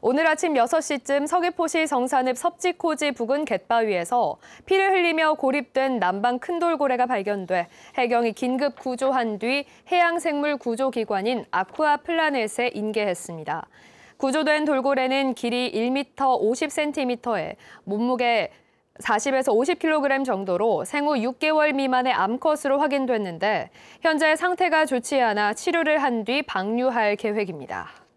오늘 아침 6시쯤 서귀포시 정산읍 섭지코지 부근 갯바위에서 피를 흘리며 고립된 남방 큰돌고래가 발견돼 해경이 긴급 구조한 뒤 해양생물 구조기관인 아쿠아플라넷에 인계했습니다. 구조된 돌고래는 길이 1m 50cm에 몸무게 40에서 50kg 정도로 생후 6개월 미만의 암컷으로 확인됐는데 현재 상태가 좋지 않아 치료를 한 뒤 방류할 계획입니다.